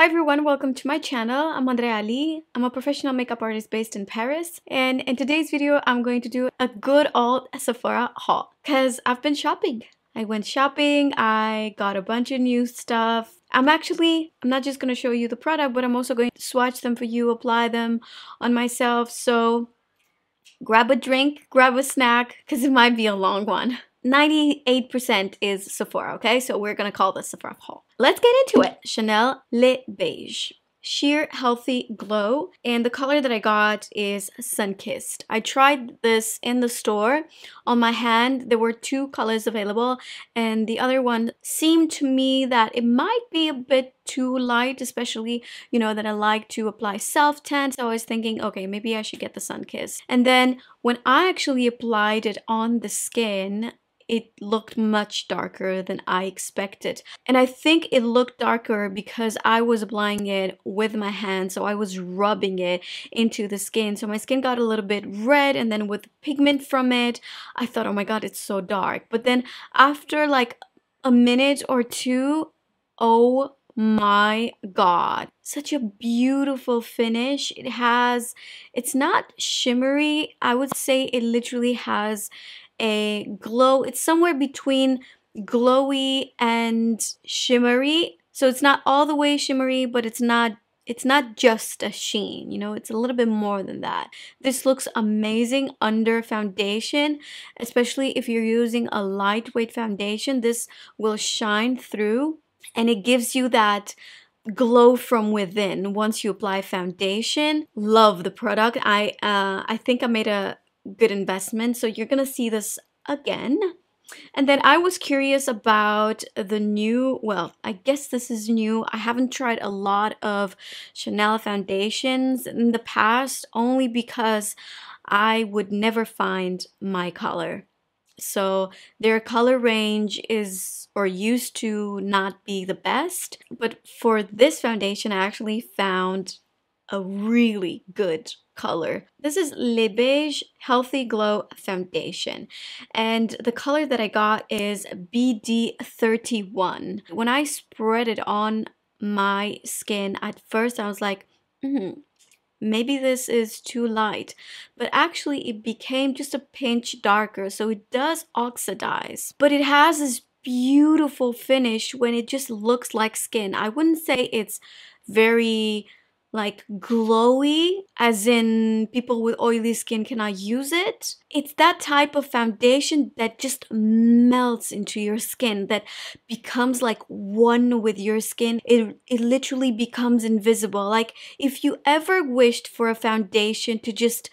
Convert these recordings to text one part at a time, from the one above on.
Hi everyone, welcome to my channel. I'm Andrea Ali. I'm a professional makeup artist based in Paris and in today's video I'm going to do a good old Sephora haul because I've been shopping. I went shopping, I got a bunch of new stuff. I'm actually, I'm not just going to show you the product but I'm also going to swatch them for you, apply them on myself so grab a drink, grab a snack because it might be a long one. 98% is Sephora, okay? So we're gonna call this Sephora haul. Let's get into it. Chanel Le Beige sheer healthy glow and the color that I got is Sunkissed. I tried this in the store on my hand there were two colors available and the other one seemed to me that it might be a bit too light especially you know that I like to apply self tan so I was thinking okay maybe I should get the Sunkissed and then when I actually applied it on the skin it looked much darker than I expected. And I think it looked darker because I was applying it with my hand, so I was rubbing it into the skin. So my skin got a little bit red and then with pigment from it, I thought, oh my god, it's so dark. But then after like a minute or two, oh my god such a beautiful finish it has it's not shimmery i would say it literally has a glow. It's somewhere between glowy and shimmery. So it's not all the way shimmery, but it's not it's not just a sheen, you know, it's a little bit more than that. This looks amazing under foundation, especially if you're using a lightweight foundation. This will shine through and it gives you that glow from within once you apply foundation love the product i uh, i think i made a good investment. So you're going to see this again. And then I was curious about the new, well, I guess this is new. I haven't tried a lot of Chanel foundations in the past only because I would never find my color. So their color range is or used to not be the best, but for this foundation I actually found a really good color. This is Le Beige Healthy Glow Foundation. And the color that I got is BD31. When I spread it on my skin, at first I was like, mm, maybe this is too light. But actually it became just a pinch darker. So it does oxidize. But it has this beautiful finish when it just looks like skin. I wouldn't say it's very like glowy, as in people with oily skin cannot use it. It's that type of foundation that just melts into your skin, that becomes like one with your skin. It, it literally becomes invisible. Like if you ever wished for a foundation to just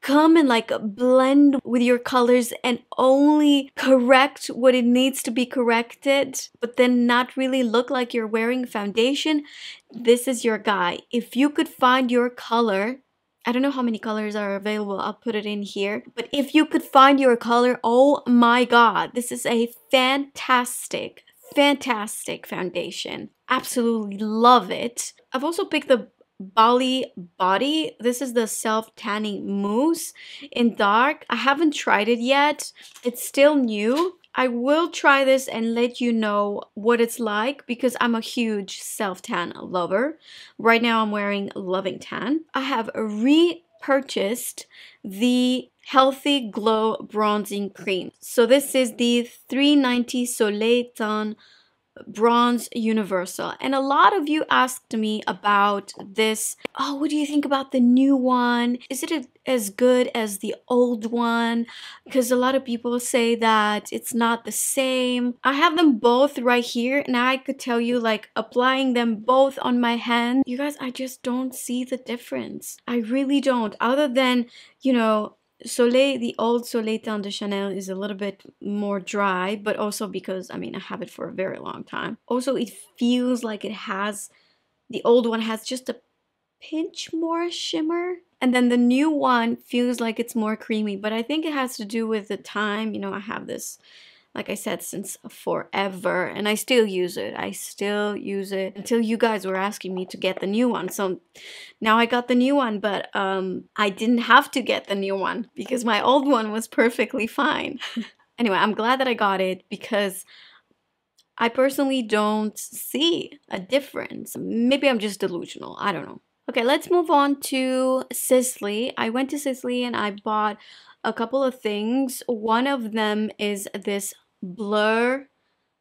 come and like blend with your colors and only correct what it needs to be corrected, but then not really look like you're wearing foundation, this is your guy. If you could find your color, I don't know how many colors are available, I'll put it in here, but if you could find your color, oh my god, this is a fantastic, fantastic foundation. Absolutely love it. I've also picked the Bali Body. This is the self tanning mousse in dark. I haven't tried it yet. It's still new. I will try this and let you know what it's like because I'm a huge self tan lover. Right now I'm wearing Loving Tan. I have repurchased the Healthy Glow Bronzing Cream. So this is the 390 Soleil Tan Bronze Universal. And a lot of you asked me about this. Oh, what do you think about the new one? Is it as good as the old one? Because a lot of people say that it's not the same. I have them both right here and I could tell you like applying them both on my hand. You guys, I just don't see the difference. I really don't. Other than, you know, Soleil, the old Soleil Teint de Chanel is a little bit more dry, but also because, I mean, I have it for a very long time. Also, it feels like it has, the old one has just a pinch more shimmer. And then the new one feels like it's more creamy, but I think it has to do with the time. You know, I have this like I said, since forever. And I still use it. I still use it until you guys were asking me to get the new one. So now I got the new one, but um, I didn't have to get the new one because my old one was perfectly fine. anyway, I'm glad that I got it because I personally don't see a difference. Maybe I'm just delusional. I don't know. Okay, let's move on to Sicily. I went to Sicily and I bought a couple of things. One of them is this blur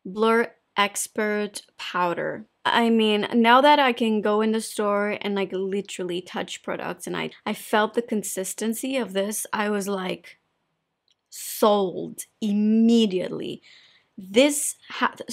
blur expert powder I mean, now that I can go in the store and like literally touch products and I, I felt the consistency of this, I was like sold immediately. This,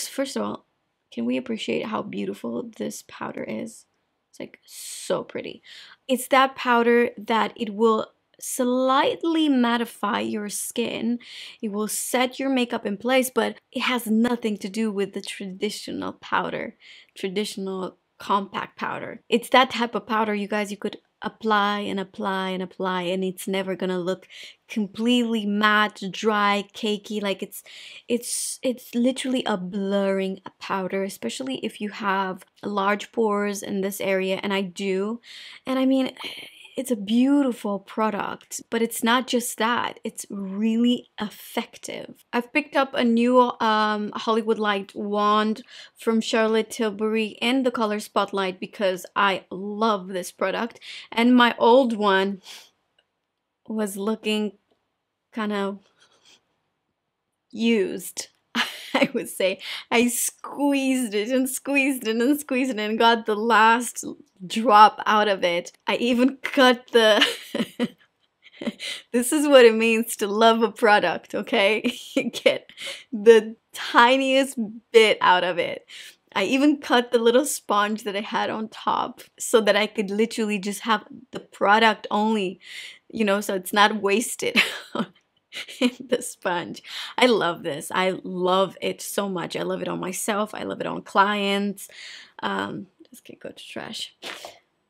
first of all, can we appreciate how beautiful this powder is? It's like so pretty. It's that powder that it will slightly mattify your skin. It will set your makeup in place, but it has nothing to do with the traditional powder, traditional compact powder. It's that type of powder, you guys, you could apply and apply and apply and it's never gonna look completely matte dry cakey like it's it's it's literally a blurring powder especially if you have large pores in this area and i do and i mean it's a beautiful product, but it's not just that. It's really effective. I've picked up a new um, Hollywood Light wand from Charlotte Tilbury in the color Spotlight because I love this product. And my old one was looking kind of used. I would say I squeezed it and squeezed it and squeezed it and got the last drop out of it. I even cut the this is what it means to love a product, okay? you get the tiniest bit out of it. I even cut the little sponge that I had on top so that I could literally just have the product only, you know, so it's not wasted the sponge. I love this. I love it so much. I love it on myself. I love it on clients. Um, this can go to trash.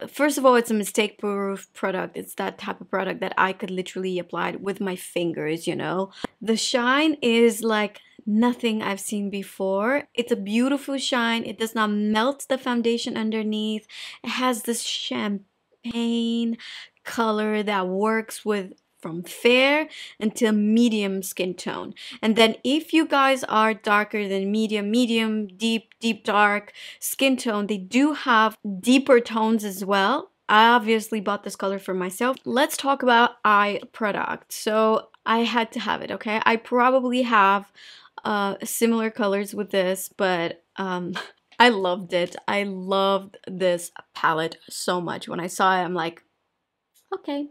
First of all, it's a mistake proof product. It's that type of product that I could literally apply with my fingers, you know. The shine is like nothing I've seen before. It's a beautiful shine. It does not melt the foundation underneath. It has this champagne color that works with from fair until medium skin tone. And then if you guys are darker than medium, medium, deep, deep dark skin tone, they do have deeper tones as well. I obviously bought this color for myself. Let's talk about eye product. So I had to have it, okay? I probably have uh, similar colors with this, but um, I loved it. I loved this palette so much. When I saw it, I'm like, okay,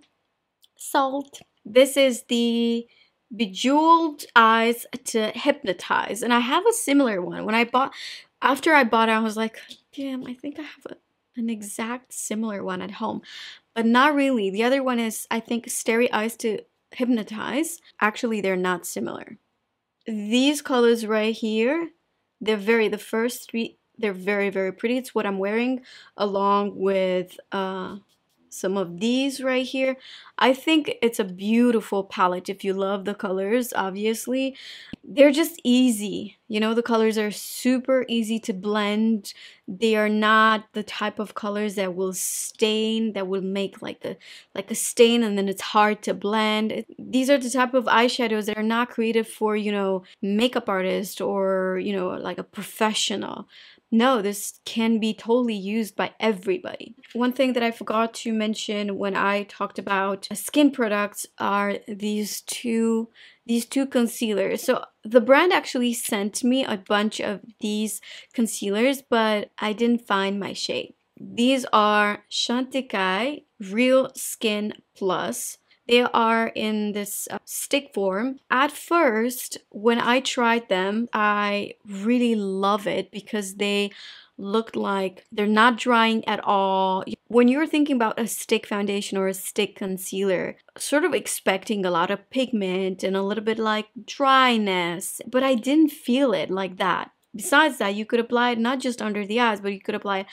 salt. This is the Bejeweled Eyes to Hypnotize. And I have a similar one. When I bought, after I bought it, I was like, damn, I think I have a, an exact similar one at home. But not really. The other one is, I think, Starry Eyes to Hypnotize. Actually, they're not similar. These colors right here, they're very, the first three, they're very, very pretty. It's what I'm wearing along with uh, some of these right here. I think it's a beautiful palette if you love the colors, obviously. They're just easy. You know, the colors are super easy to blend. They are not the type of colors that will stain, that will make like a, like a stain and then it's hard to blend. These are the type of eyeshadows that are not created for, you know, makeup artists or, you know, like a professional no, this can be totally used by everybody. One thing that I forgot to mention when I talked about skin products are these two these two concealers. So the brand actually sent me a bunch of these concealers, but I didn't find my shade. These are Chantecaille Real Skin Plus they are in this uh, stick form. At first, when I tried them, I really love it because they looked like they're not drying at all. When you're thinking about a stick foundation or a stick concealer, sort of expecting a lot of pigment and a little bit like dryness, but I didn't feel it like that. Besides that, you could apply it not just under the eyes, but you could apply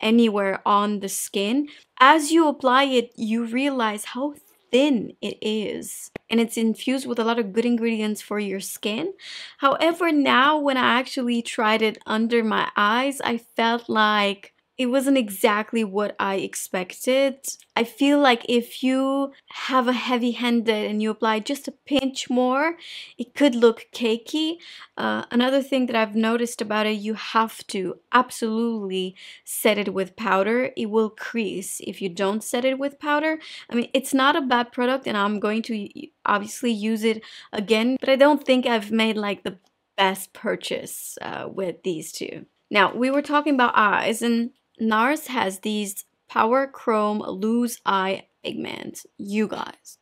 anywhere on the skin. As you apply it, you realize how thin it is and it's infused with a lot of good ingredients for your skin however now when i actually tried it under my eyes i felt like it wasn't exactly what I expected. I feel like if you have a heavy handed and you apply just a pinch more, it could look cakey. Uh, another thing that I've noticed about it, you have to absolutely set it with powder. It will crease if you don't set it with powder. I mean, it's not a bad product and I'm going to obviously use it again, but I don't think I've made like the best purchase uh, with these two. Now, we were talking about eyes, and NARS has these Power Chrome Lose Eye Pigments. You guys.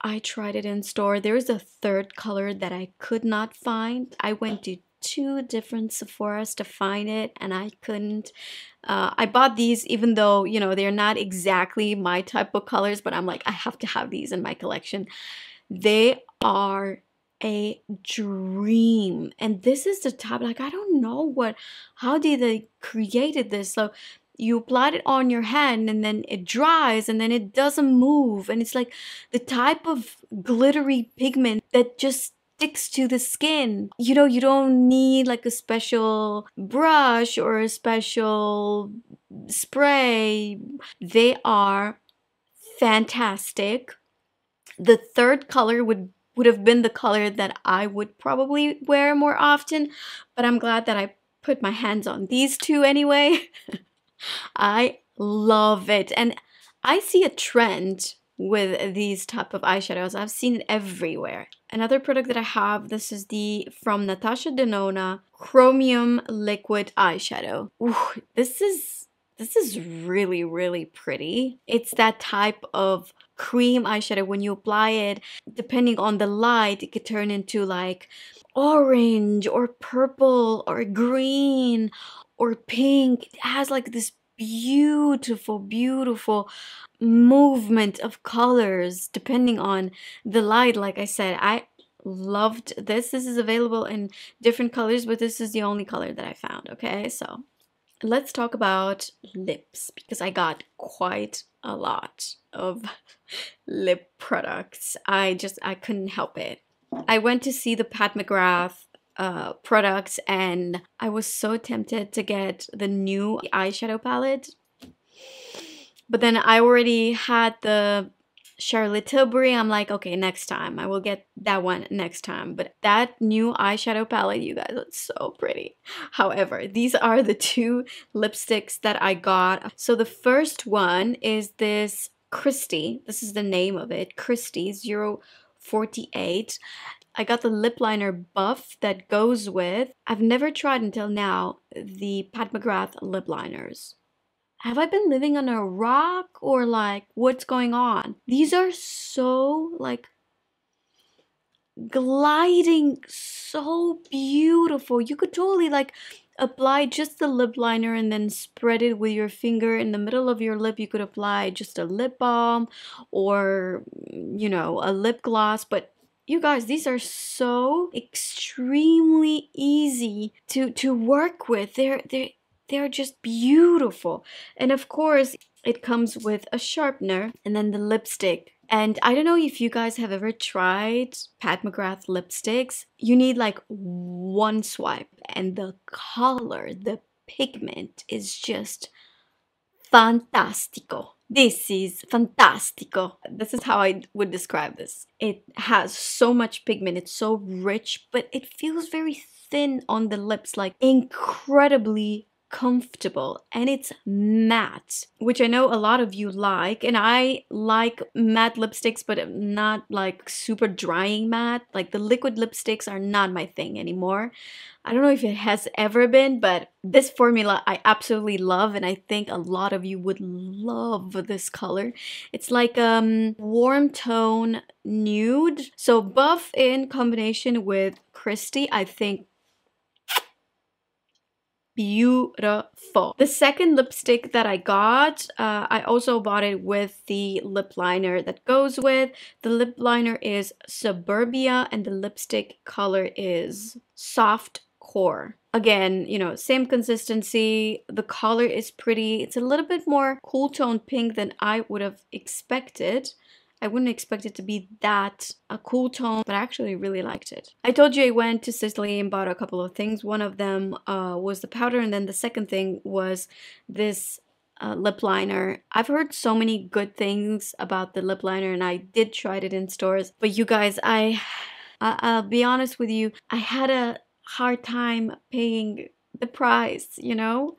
I tried it in store. There is a third color that I could not find. I went to two different Sephora's to find it and I couldn't. Uh, I bought these even though, you know, they're not exactly my type of colors, but I'm like, I have to have these in my collection. They are a dream. And this is the type, like, I don't know what, how did they created this? So you apply it on your hand and then it dries and then it doesn't move. And it's like the type of glittery pigment that just sticks to the skin. You know, you don't need like a special brush or a special spray. They are fantastic. The third color would would have been the color that I would probably wear more often, but I'm glad that I put my hands on these two anyway. I love it. And I see a trend with these type of eyeshadows. I've seen it everywhere. Another product that I have, this is the from Natasha Denona Chromium Liquid Eyeshadow. Ooh, this is this is really, really pretty. It's that type of cream eyeshadow when you apply it depending on the light it could turn into like orange or purple or green or pink it has like this beautiful beautiful movement of colors depending on the light like i said i loved this this is available in different colors but this is the only color that i found okay so let's talk about lips because I got quite a lot of lip products. I just I couldn't help it. I went to see the Pat McGrath uh, products and I was so tempted to get the new eyeshadow palette. But then I already had the Charlotte Tilbury, I'm like, okay, next time. I will get that one next time. But that new eyeshadow palette, you guys, it's so pretty. However, these are the two lipsticks that I got. So the first one is this Christie. This is the name of it, Christie 048. I got the lip liner buff that goes with, I've never tried until now, the Pat McGrath lip liners have I been living on a rock or like what's going on? These are so like gliding so beautiful. You could totally like apply just the lip liner and then spread it with your finger in the middle of your lip. You could apply just a lip balm or you know, a lip gloss, but you guys these are so extremely easy to to work with they're they are they're just beautiful. And of course, it comes with a sharpener and then the lipstick. And I don't know if you guys have ever tried Pat McGrath lipsticks. You need like one swipe and the color, the pigment is just fantastico. This is fantastico. This is how I would describe this. It has so much pigment, it's so rich, but it feels very thin on the lips, like incredibly comfortable and it's matte, which I know a lot of you like. And I like matte lipsticks, but not like super drying matte. Like the liquid lipsticks are not my thing anymore. I don't know if it has ever been, but this formula I absolutely love and I think a lot of you would love this color. It's like um warm tone nude. So buff in combination with Christy, I think beautiful. The second lipstick that I got, uh, I also bought it with the lip liner that goes with. The lip liner is Suburbia and the lipstick color is Soft Core. Again, you know, same consistency. The color is pretty. It's a little bit more cool tone pink than I would have expected. I wouldn't expect it to be that a cool tone, but I actually really liked it. I told you I went to Sicily and bought a couple of things. One of them uh, was the powder, and then the second thing was this uh, lip liner. I've heard so many good things about the lip liner, and I did try it in stores. But you guys, I, I I'll be honest with you, I had a hard time paying the price. You know,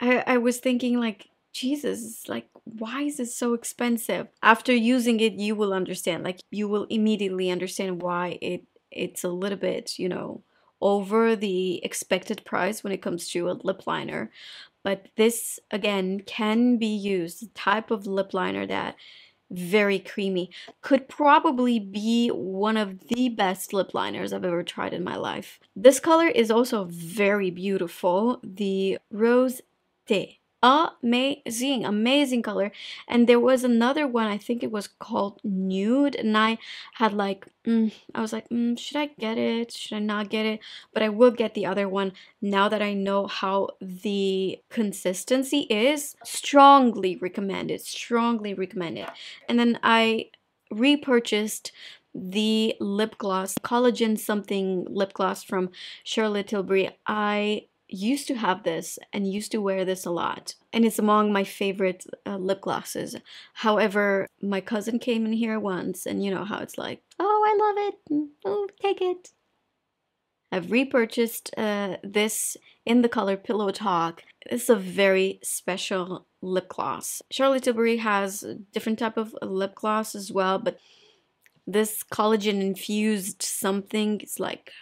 I I was thinking like Jesus, like, why is it so expensive? After using it, you will understand. Like, you will immediately understand why it it's a little bit, you know, over the expected price when it comes to a lip liner. But this again can be used. The type of lip liner that very creamy could probably be one of the best lip liners I've ever tried in my life. This color is also very beautiful, the Rose Day amazing amazing color and there was another one i think it was called nude and i had like mm, i was like mm, should i get it should i not get it but i will get the other one now that i know how the consistency is strongly recommended strongly recommended and then i repurchased the lip gloss collagen something lip gloss from Charlotte Tilbury I used to have this and used to wear this a lot. And it's among my favorite uh, lip glosses. However, my cousin came in here once and you know how it's like, oh, I love it. Mm, oh, take it. I've repurchased uh, this in the color Pillow Talk. It's a very special lip gloss. Charlotte Tilbury has different type of lip gloss as well, but this collagen infused something, it's like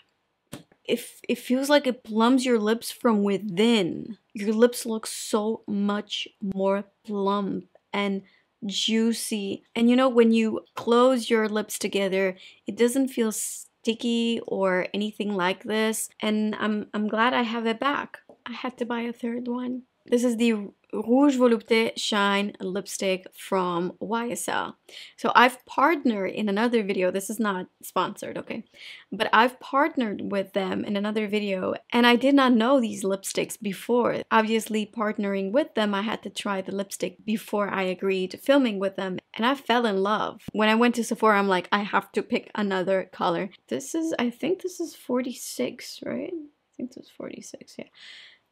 if it feels like it plumbs your lips from within. Your lips look so much more plump and juicy. And you know, when you close your lips together, it doesn't feel sticky or anything like this. And I'm I'm glad I have it back. I had to buy a third one. This is the Rouge Volupté Shine Lipstick from YSL. So I've partnered in another video, this is not sponsored, okay? But I've partnered with them in another video and I did not know these lipsticks before. Obviously partnering with them, I had to try the lipstick before I agreed to filming with them and I fell in love. When I went to Sephora, I'm like, I have to pick another color. This is, I think this is 46, right? I think this is 46, yeah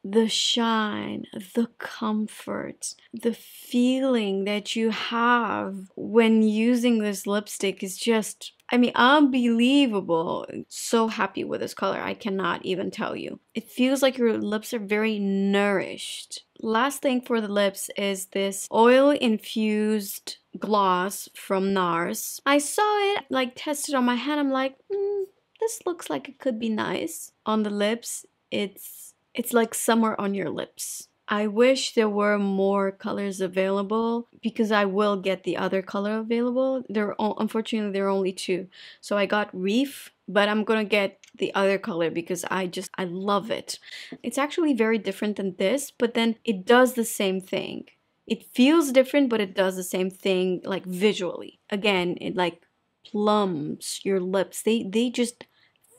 the shine, the comfort, the feeling that you have when using this lipstick is just, I mean, unbelievable. So happy with this color, I cannot even tell you. It feels like your lips are very nourished. Last thing for the lips is this oil infused gloss from NARS. I saw it, like, tested on my hand. I'm like, mm, this looks like it could be nice. On the lips, it's it's like summer on your lips. I wish there were more colors available because I will get the other color available. There are, unfortunately there are only two. So I got Reef, but I'm going to get the other color because I just I love it. It's actually very different than this, but then it does the same thing. It feels different, but it does the same thing like visually. Again, it like plumps your lips. They they just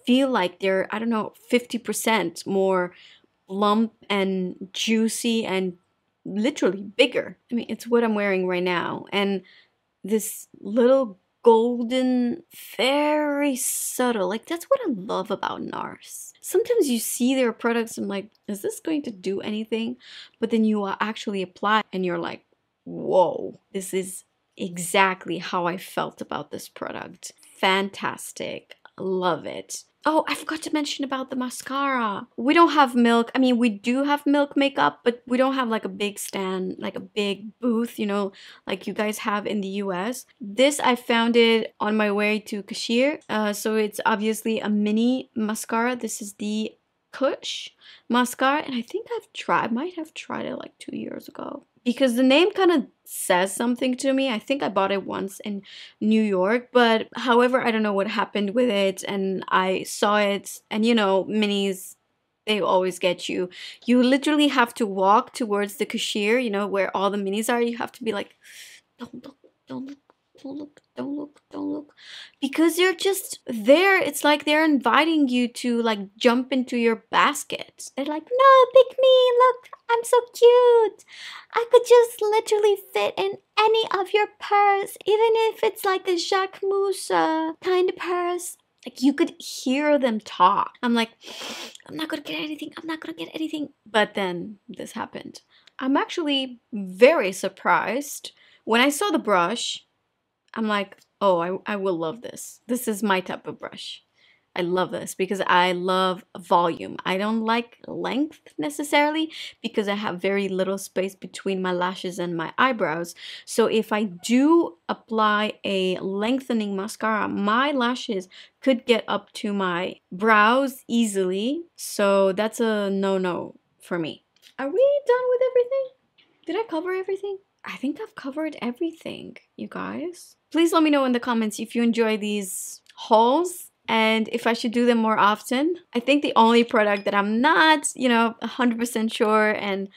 feel like they're I don't know 50% more lump and juicy and literally bigger. I mean, it's what I'm wearing right now. And this little golden, very subtle. Like, that's what I love about NARS. Sometimes you see their products, I'm like, is this going to do anything? But then you uh, actually apply and you're like, whoa, this is exactly how I felt about this product. Fantastic love it. Oh, I forgot to mention about the mascara. We don't have milk. I mean, we do have milk makeup, but we don't have like a big stand, like a big booth, you know, like you guys have in the US. This I found it on my way to Kashir. Uh, so it's obviously a mini mascara. This is the Kush mascara, and I think I've tried, I might have tried it like two years ago because the name kind of says something to me. I think I bought it once in New York, but however, I don't know what happened with it. And I saw it, and you know, minis they always get you. You literally have to walk towards the cashier, you know, where all the minis are. You have to be like, don't look, don't look, don't look, don't look, don't look. Because they're just there. It's like they're inviting you to like jump into your basket. They're like, no, pick me. Look, I'm so cute. I could just literally fit in any of your purse, even if it's like the Jacquemus uh, kind of purse. Like you could hear them talk. I'm like, I'm not gonna get anything. I'm not gonna get anything. But then this happened. I'm actually very surprised when I saw the brush I'm like, oh, I, I will love this. This is my type of brush. I love this because I love volume. I don't like length necessarily because I have very little space between my lashes and my eyebrows. So if I do apply a lengthening mascara, my lashes could get up to my brows easily. So that's a no-no for me. Are we done with everything? Did I cover everything? I think I've covered everything, you guys. Please let me know in the comments if you enjoy these hauls and if I should do them more often. I think the only product that I'm not, you know, 100% sure and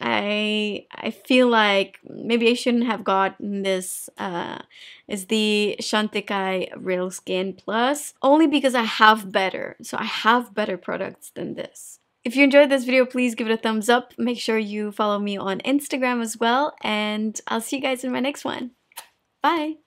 I I feel like maybe I shouldn't have gotten this uh, is the Shantikai Real Skin Plus only because I have better. So I have better products than this. If you enjoyed this video, please give it a thumbs up. Make sure you follow me on Instagram as well and I'll see you guys in my next one. Bye.